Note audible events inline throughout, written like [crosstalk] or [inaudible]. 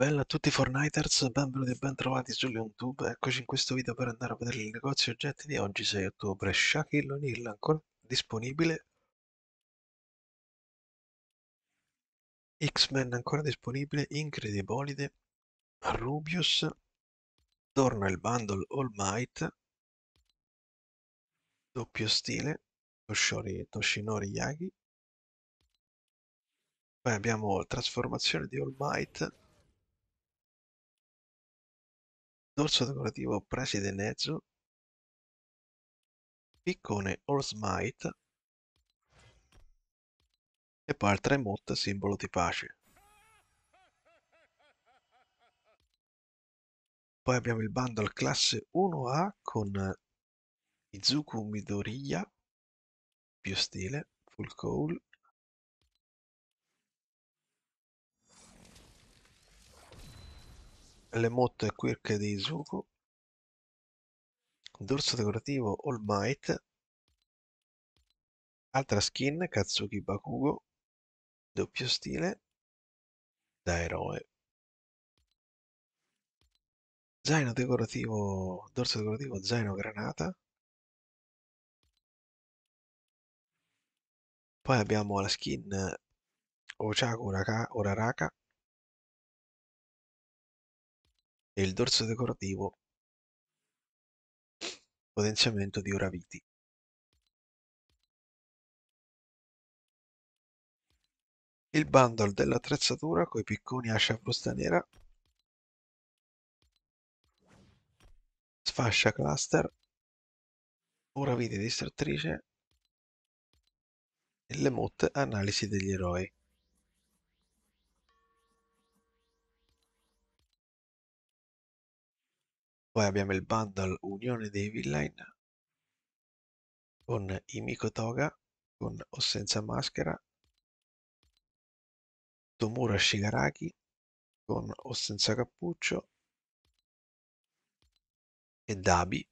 Bella a tutti Fortniters, benvenuti e bentrovati su YouTube. Eccoci in questo video per andare a vedere il negozio oggetti di oggi 6 ottobre. Shaquille O'Neal ancora disponibile. X-Men ancora disponibile, Incredibolide, Rubius, torna il bundle All Might, doppio stile, Toshori, Toshinori Yagi. Poi abbiamo trasformazione di All Might dorso decorativo Preside Nezzo, piccone smite e poi il Tremot simbolo di pace. Poi abbiamo il bundle classe 1A con Izuku Midoriya, più stile, full call le motte Quirk di Izuku, dorso decorativo All Might, altra skin Katsuki Bakugo, doppio stile da eroe. Zaino decorativo, dorso decorativo zaino granata. Poi abbiamo la skin Ochaku Uraraka e il dorso decorativo potenziamento di uraviti. Il bundle dell'attrezzatura coi picconi ascia busta nera, sfascia cluster, uraviti distrattrice e le motte analisi degli eroi. Poi abbiamo il bundle Unione dei Villain con Imiko Toga, con o senza maschera, Tomura Shigaraki con o senza cappuccio e Dabi.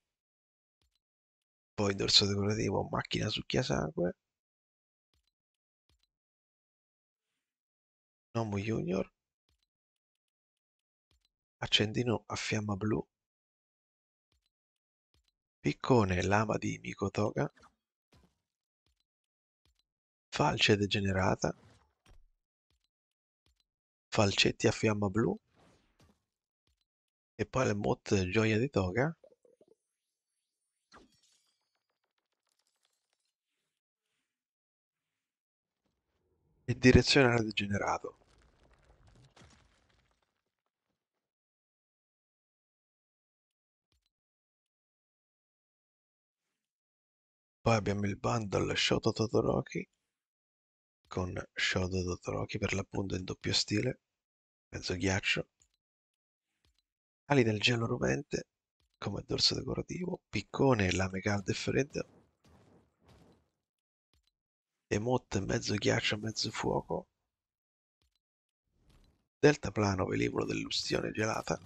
Poi dorso decorativo, macchina succhia sangue, Nomu Junior, accendino a fiamma blu, Piccone lama di Mikotoga, Falce degenerata, Falcetti a fiamma blu e poi le Mot Gioia di Toga. E direzionale degenerato. Poi abbiamo il bundle Shoto Totoroki con Shoto Totoroki per l'appunto in doppio stile, mezzo ghiaccio, ali del gelo rovente come dorso decorativo, piccone e lame calde e fredde, emote mezzo ghiaccio mezzo fuoco, deltaplano velivolo dell'ustione gelata,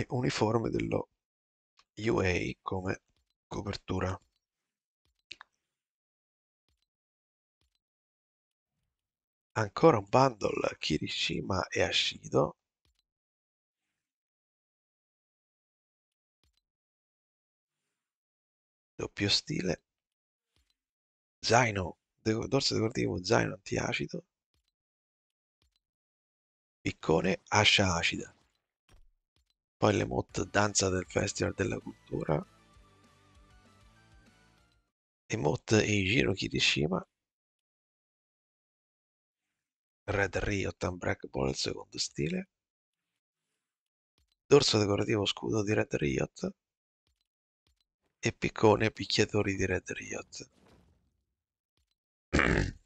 e uniforme dello UA come copertura. Ancora un bundle Kirishima e Ashido doppio stile, zaino, dorso decorativo, zaino antiacido, piccone, ascia acida. Poi le Mot danza del Festival della Cultura. E Mot e Ijiro Kirishima. Red Riot Unbreakable, il secondo stile. Dorso decorativo scudo di Red Riot. E piccone picchiatori di Red Riot. [clears throat]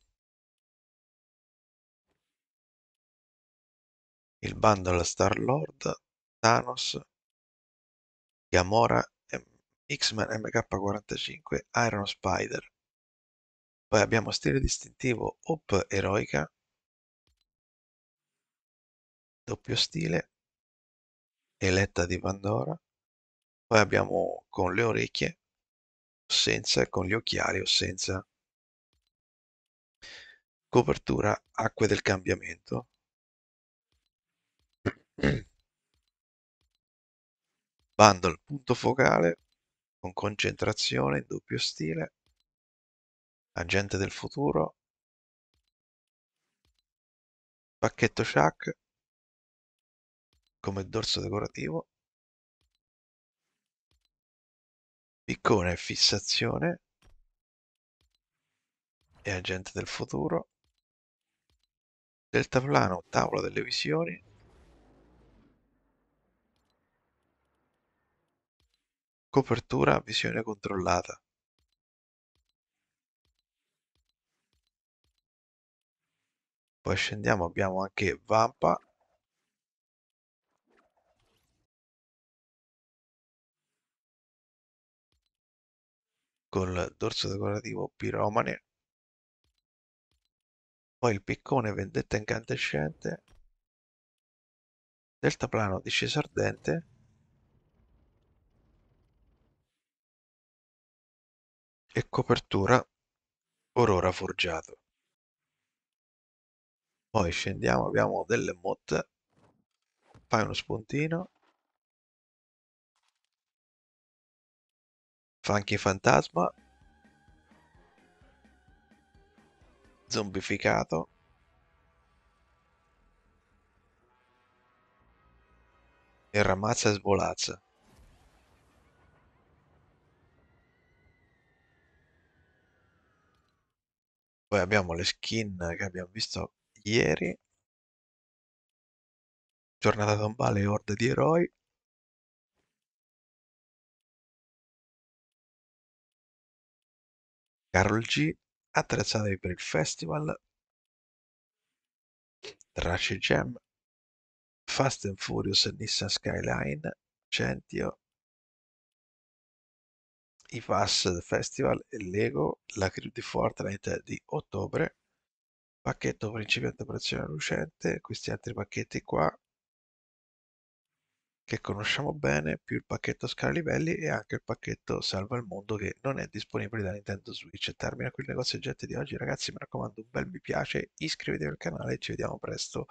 il bundle Star Lord Thanos, Gamora, ehm, X-Men MK45, Iron Spider. Poi abbiamo stile distintivo Hope eroica, doppio stile, Eletta di Pandora. Poi abbiamo con le orecchie, senza, e con gli occhiali o senza. Copertura Acque del cambiamento. [clears throat] bando al punto focale con concentrazione in doppio stile, agente del futuro, pacchetto Shack come dorso decorativo, piccone fissazione e agente del futuro, deltaplano tavola delle visioni copertura visione controllata. Poi scendiamo, abbiamo anche Vampa. Col dorso decorativo piromane. Poi il piccone vendetta incandescente. Deltaplano discesa ardente e copertura Aurora Forgiato. Poi scendiamo, abbiamo delle motte. fai uno spuntino, Funky fantasma, zombificato, e ramazza e svolazza. Poi abbiamo le skin che abbiamo visto ieri. Giornata tombale e orde di eroi. Carol G, attrezzati per il festival, Trash Jam, Fast and Furious Nissan Skyline, Centio, i Vass Festival e Lego, la crew di Fortnite di ottobre, pacchetto principiante operazione lucente questi altri pacchetti qua che conosciamo bene, più il pacchetto scala livelli e anche il pacchetto salva il mondo che non è disponibile da Nintendo Switch. Termina qui il negozio oggetti di oggi, ragazzi, mi raccomando un bel mi piace, iscrivetevi al canale e ci vediamo presto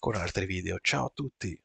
con altri video. Ciao a tutti!